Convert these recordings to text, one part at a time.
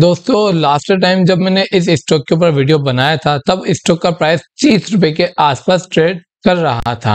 दोस्तों last time जब मैंने इस स्टॉक के ऊपर वीडियो बनाया था तब स्टॉक का प्राइस तीस रुपए के आसपास ट्रेड कर रहा था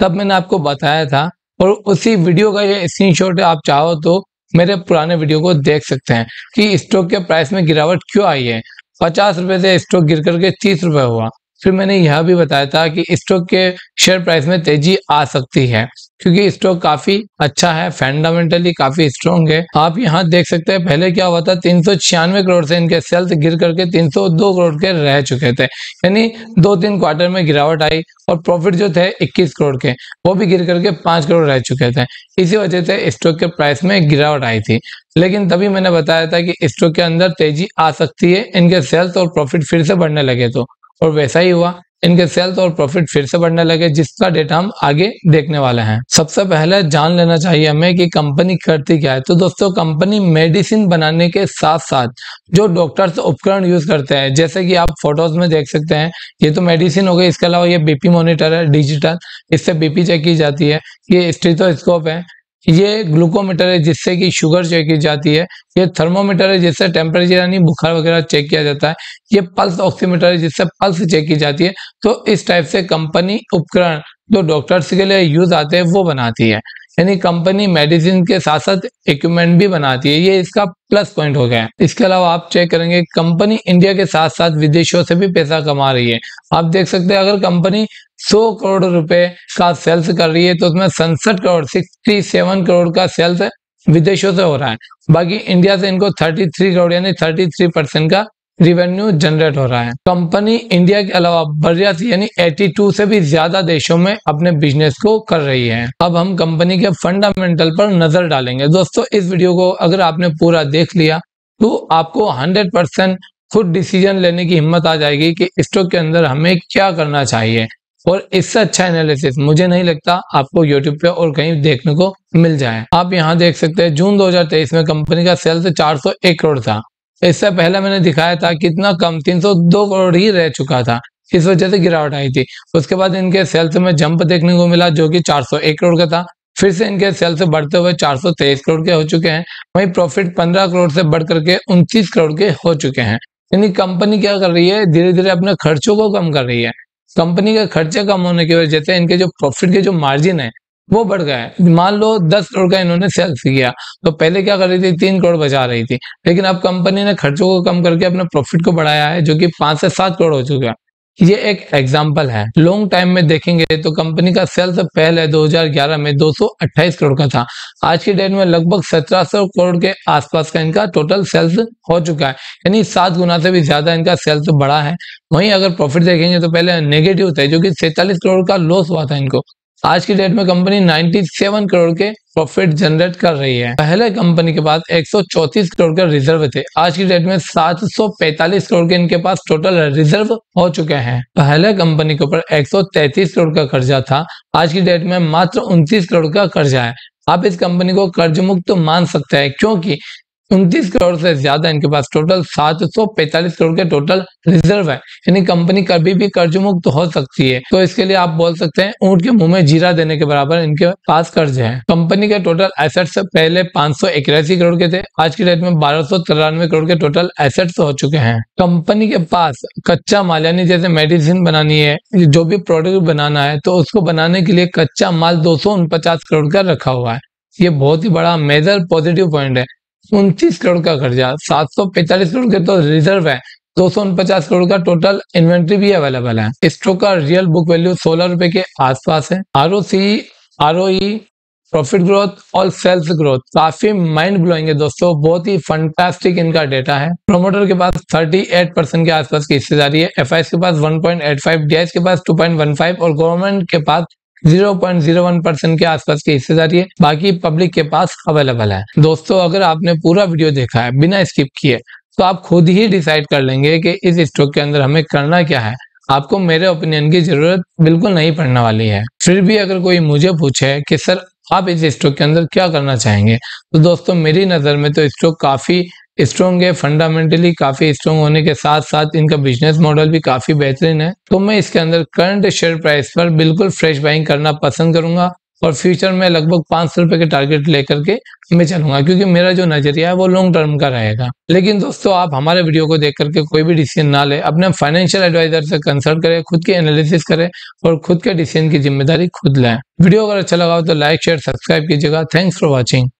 तब मैंने आपको बताया था और उसी वीडियो का ये स्क्रीनशॉट आप चाहो तो मेरे पुराने वीडियो को देख सकते हैं कि स्टॉक के प्राइस में गिरावट क्यों आई है पचास रुपए से स्टॉक गिर करके तीस रुपए हुआ फिर मैंने यह भी बताया था कि स्टॉक के शेयर प्राइस में तेजी आ सकती है क्योंकि स्टॉक काफी अच्छा है फंडामेंटली काफी स्ट्रॉन्ग है आप यहाँ देख सकते हैं पहले क्या हुआ था तीन करोड़ से इनके सेल्स गिर करके 302 करोड़ के रह चुके थे यानी दो तीन क्वार्टर में गिरावट आई और प्रॉफिट जो थे 21 करोड़ के वो भी गिर करके 5 करोड़ रह चुके थे इसी वजह से स्टॉक के प्राइस में गिरावट आई थी लेकिन तभी मैंने बताया था कि स्टॉक के अंदर तेजी आ सकती है इनके सेल्स और प्रॉफिट फिर से बढ़ने लगे तो और वैसा ही हुआ इनके सेल्स और प्रॉफिट फिर से बढ़ने लगे जिसका डेटा हम आगे देखने वाले हैं सबसे पहले जान लेना चाहिए हमें कि कंपनी करती क्या है तो दोस्तों कंपनी मेडिसिन बनाने के साथ साथ जो डॉक्टर्स उपकरण यूज करते हैं जैसे कि आप फोटोज में देख सकते हैं ये तो मेडिसिन हो गई इसके अलावा ये बीपी मॉनिटर है डिजिटल इससे बीपी चेक की जाती है ये स्ट्रीथोस्कोप तो है ये ग्लूकोमीटर है जिससे कि शुगर चेक की जाती है ये थर्मोमीटर है जिससे टेम्परेचर यानी बुखार वगैरह चेक किया जाता है ये पल्स ऑक्सीमीटर है जिससे पल्स चेक की जाती है तो इस टाइप से कंपनी उपकरण जो डॉक्टर्स के लिए यूज आते हैं वो बनाती है यानी कंपनी मेडिसिन के साथ साथ इक्विपमेंट भी बनाती है ये इसका प्लस पॉइंट हो गया है इसके अलावा आप चेक करेंगे कंपनी इंडिया के साथ साथ विदेशों से भी पैसा कमा रही है आप देख सकते हैं अगर कंपनी सौ करोड़ रुपए का सेल्स कर रही है तो उसमें सनसठ करोड़ सिक्सटी सेवन करोड़ का सेल्स विदेशों से हो रहा है बाकी इंडिया से इनको थर्टी थ्री करोड़ यानी थर्टी थ्री परसेंट का रिवेन्यू जनरेट हो रहा है कंपनी इंडिया के अलावा बरियासी यानी टू से भी ज्यादा देशों में अपने बिजनेस को कर रही है अब हम कंपनी के फंडामेंटल पर नजर डालेंगे दोस्तों इस वीडियो को अगर आपने पूरा देख लिया तो आपको हंड्रेड परसेंट खुद डिसीजन लेने की हिम्मत आ जाएगी कि स्टॉक के अंदर हमें क्या करना चाहिए और इससे अच्छा एनालिसिस मुझे नहीं लगता आपको यूट्यूब पे और कहीं देखने को मिल जाए आप यहाँ देख सकते हैं जून 2023 में कंपनी का सेल्स 401 करोड़ था इससे पहले मैंने दिखाया था कितना कम 302 करोड़ ही रह चुका था इस वजह से गिरावट आई थी उसके बाद इनके सेल्स में जंप देखने को मिला जो कि 401 करोड़ का था फिर से इनके सेल्स से बढ़ते हुए 423 करोड़ के हो चुके हैं वही प्रॉफिट 15 करोड़ से बढ़ करके 29 करोड़ के हो चुके हैं यानी कंपनी क्या कर रही है धीरे धीरे अपने खर्चों को कम कर रही है कंपनी का खर्चा कम होने की वजह से इनके जो प्रॉफिट के जो मार्जिन है वो बढ़ गया है मान लो दस करोड़ का इन्होंने सेल्स किया तो पहले क्या कर रही थी तीन करोड़ बचा रही थी लेकिन अब कंपनी ने खर्चों को कम करके अपने प्रॉफिट को बढ़ाया है जो कि पांच से सात करोड़ हो चुका है ये एक एग्जाम्पल है लॉन्ग टाइम में देखेंगे तो कंपनी का सेल्स पहले 2011 में 228 करोड़ का था आज की डेट में लगभग 1700 करोड़ के आसपास का इनका टोटल सेल्स हो चुका है यानी सात गुना से भी ज्यादा इनका सेल्स बढ़ा है वहीं अगर प्रॉफिट देखेंगे तो पहले नेगेटिव था जो कि सैतालीस करोड़ का लॉस हुआ था इनको आज की डेट में कंपनी 97 करोड़ के प्रॉफिट जनरेट कर रही है पहले कंपनी के पास 134 करोड़ के रिजर्व थे आज की डेट में 745 करोड़ के इनके पास टोटल रिजर्व हो चुके हैं पहले कंपनी के ऊपर 133 करोड़ का कर्जा था आज की डेट में मात्र 29 करोड़ का कर्जा है आप इस कंपनी को कर्ज मुक्त मान सकते हैं क्योंकि उनतीस करोड़ से ज्यादा इनके पास टोटल 745 करोड़ के टोटल रिजर्व है यानी कंपनी कभी भी कर्ज मुक्त हो सकती है तो इसके लिए आप बोल सकते हैं ऊंट के मुंह में जीरा देने के बराबर इनके पास कर्ज है कंपनी के टोटल एसेट्स पहले पांच करोड़ के थे आज की डेट में बारह करोड़ के टोटल एसेट्स हो चुके हैं कंपनी के पास कच्चा माल यानी जैसे मेडिसिन बनानी है जो भी प्रोडक्ट बनाना है तो उसको बनाने के लिए कच्चा माल दो करोड़ का रखा हुआ है ये बहुत ही बड़ा मेजर पॉजिटिव पॉइंट है उनतीस करोड़ का खर्चा सात सौ पैंतालीस करोड़ के तो रिजर्व है दो सौ उनपचास करोड़ का टोटल इन्वेंट्री भी अवेलेबल है स्टॉक का रियल बुक वैल्यू सोलह रुपए के आसपास है R O C R O profit growth और सेल्स ग्रोथ काफी माइंड ब्लोइंग है दोस्तों बहुत ही फंटास्टिक इनका डेटा है प्रोमोटर के पास 38 परसेंट के आसपास की हिस्सेदारी है एफ के पास 1.85 एस के पास 2.15 और गवर्नमेंट के पास 0.01 परसेंट के आसपास की हिस्सेदारी है बाकी पब्लिक के पास अवेलेबल है दोस्तों अगर आपने पूरा वीडियो देखा है बिना स्किप किए तो आप खुद ही डिसाइड कर लेंगे कि इस स्टॉक के अंदर हमें करना क्या है आपको मेरे ओपिनियन की जरूरत बिल्कुल नहीं पड़ने वाली है फिर भी अगर कोई मुझे पूछे कि सर आप इस स्टॉक के अंदर क्या करना चाहेंगे तो दोस्तों मेरी नज़र में तो स्टॉक काफ़ी स्ट्रॉन्ग है फंडामेंटली काफ़ी स्ट्रॉन्ग होने के साथ साथ इनका बिजनेस मॉडल भी काफ़ी बेहतरीन है तो मैं इसके अंदर करंट शेयर प्राइस पर बिल्कुल फ्रेश बाइंग करना पसंद करूंगा और फ्यूचर में लगभग पांच सौ रुपए के टारगेट लेकर के मैं चलूंगा क्योंकि मेरा जो नजरिया है वो लॉन्ग टर्म का रहेगा लेकिन दोस्तों आप हमारे वीडियो को देख करके कोई भी डिसीजन ना ले अपने फाइनेंशियल एडवाइजर से कंसल्ट करें खुद की एनालिसिस करें और खुद के डिसीजन की जिम्मेदारी खुद लें वीडियो अगर अच्छा लगा हो तो लाइक शेयर सब्सक्राइब कीजिएगा थैंक्स फॉर वॉचिंग